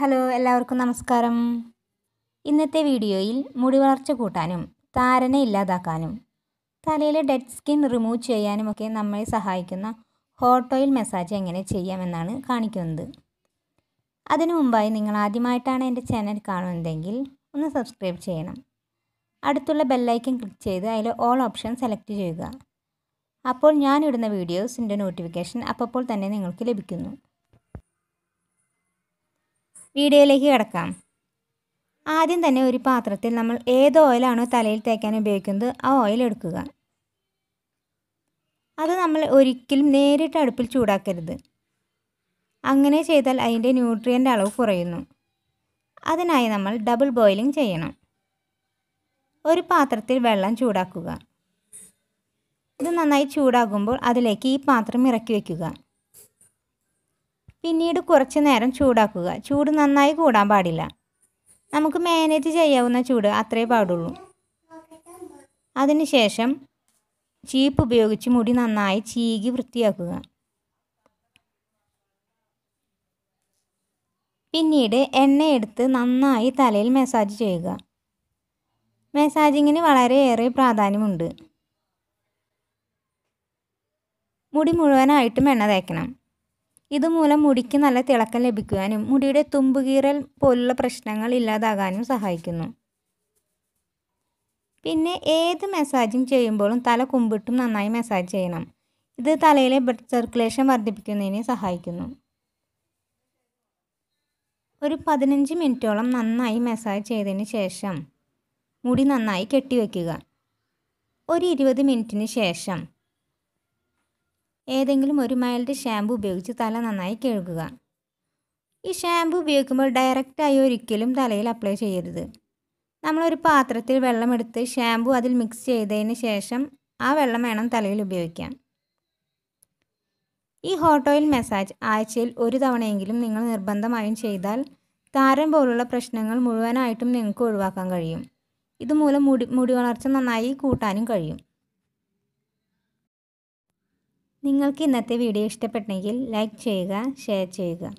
hello എല്ലാവർക്കും നമസ്കാരം ഇന്നത്തെ വീഡിയോയിൽ മുടി വളർച്ച കൂട്ടാനും താരനെ ഇല്ലാതാക്കാനും തലയിലെ ഡെഡ് സ്കിൻ റിമൂവ് ചെയ്യാനുമൊക്കെ നമ്മളെ സഹായിക്കുന്ന ഹോട്ട് ഓയിൽ മസാജ് എങ്ങനെ ചെയ്യാമെന്നാണ് കാണിക്കുന്നത് അതിനു മുമ്പായി നിങ്ങൾ ആദ്യമായിട്ടാണ് എൻ്റെ ചാനൽ കാണുന്നതെങ്കിൽ ഒന്ന് സബ്സ്ക്രൈബ് ചെയ്യണം അടുത്തുള്ള ബെല്ലൈക്കൻ ക്ലിക്ക് ചെയ്ത് അതിൽ ഓൾ ഓപ്ഷൻ സെലക്ട് ചെയ്യുക അപ്പോൾ ഞാനിടുന്ന വീഡിയോസിൻ്റെ നോട്ടിഫിക്കേഷൻ അപ്പോൾ തന്നെ നിങ്ങൾക്ക് ലഭിക്കുന്നു വീഡിയോയിലേക്ക് കിടക്കാം ആദ്യം തന്നെ ഒരു പാത്രത്തിൽ നമ്മൾ ഏത് ഓയിലാണോ തലയിൽ തേക്കാൻ ഉപയോഗിക്കുന്നത് ആ ഓയിൽ എടുക്കുക അത് നമ്മൾ ഒരിക്കലും നേരിട്ട് അടുപ്പിൽ ചൂടാക്കരുത് അങ്ങനെ ചെയ്താൽ അതിൻ്റെ ന്യൂട്രിയൻ്റ് അളവ് കുറയുന്നു അതിനായി നമ്മൾ ഡബിൾ ബോയിലിംഗ് ചെയ്യണം ഒരു പാത്രത്തിൽ വെള്ളം ചൂടാക്കുക ഇത് നന്നായി ചൂടാകുമ്പോൾ അതിലേക്ക് ഈ പാത്രം ഇറക്കി വയ്ക്കുക പിന്നീട് കുറച്ച് നേരം ചൂടാക്കുക ചൂട് നന്നായി കൂടാൻ പാടില്ല നമുക്ക് മാനേജ് ചെയ്യാവുന്ന ചൂട് അത്രേ പാടുള്ളൂ അതിനുശേഷം ചീപ്പ് ഉപയോഗിച്ച് മുടി നന്നായി ചീകി വൃത്തിയാക്കുക പിന്നീട് എണ്ണയെടുത്ത് നന്നായി തലയിൽ മസാജ് ചെയ്യുക മെസാജിങ്ങിന് വളരെയേറെ പ്രാധാന്യമുണ്ട് മുടി മുഴുവനായിട്ടും എണ്ണ തേക്കണം ഇതുമൂലം മുടിക്ക് നല്ല തിളക്കം ലഭിക്കുവാനും മുടിയുടെ തുമ്പുകീറൽ പോലുള്ള പ്രശ്നങ്ങൾ ഇല്ലാതാകാനും സഹായിക്കുന്നു പിന്നെ ഏത് മസാജും ചെയ്യുമ്പോഴും തല കുമ്പിട്ടും നന്നായി മസാജ് ചെയ്യണം ഇത് തലയിലെ ബ്ലഡ് സർക്കുലേഷൻ വർദ്ധിപ്പിക്കുന്നതിന് സഹായിക്കുന്നു ഒരു പതിനഞ്ച് മിനിറ്റോളം നന്നായി മസാജ് ചെയ്തതിന് ശേഷം മുടി നന്നായി കെട്ടിവെക്കുക ഒരു ഇരുപത് മിനിറ്റിന് ശേഷം ഏതെങ്കിലും ഒരു മൈൽഡ് ഷാമ്പു ഉപയോഗിച്ച് തല നന്നായി കഴുകുക ഈ ഷാമ്പു ഉപയോഗിക്കുമ്പോൾ ഡയറക്റ്റായി ഒരിക്കലും തലയിൽ അപ്ലൈ ചെയ്യരുത് നമ്മളൊരു പാത്രത്തിൽ വെള്ളമെടുത്ത് ഷാമ്പു അതിൽ മിക്സ് ചെയ്തതിന് ശേഷം ആ വെള്ളം വേണം തലയിൽ ഉപയോഗിക്കാൻ ഈ ഹോട്ട് ഓയിൽ മസാജ് ആഴ്ചയിൽ ഒരു തവണയെങ്കിലും നിങ്ങൾ നിർബന്ധമായും ചെയ്താൽ താരം പോലുള്ള പ്രശ്നങ്ങൾ മുഴുവനായിട്ടും നിങ്ങൾക്ക് ഒഴിവാക്കാൻ കഴിയും ഇതുമൂലം മുടി മുടി വളർച്ച നന്നായി കൂട്ടാനും കഴിയും നിങ്ങൾക്ക് ഇന്നത്തെ വീഡിയോ ഇഷ്ടപ്പെട്ടെങ്കിൽ ലൈക്ക് ചെയ്യുക ഷെയർ ചെയ്യുക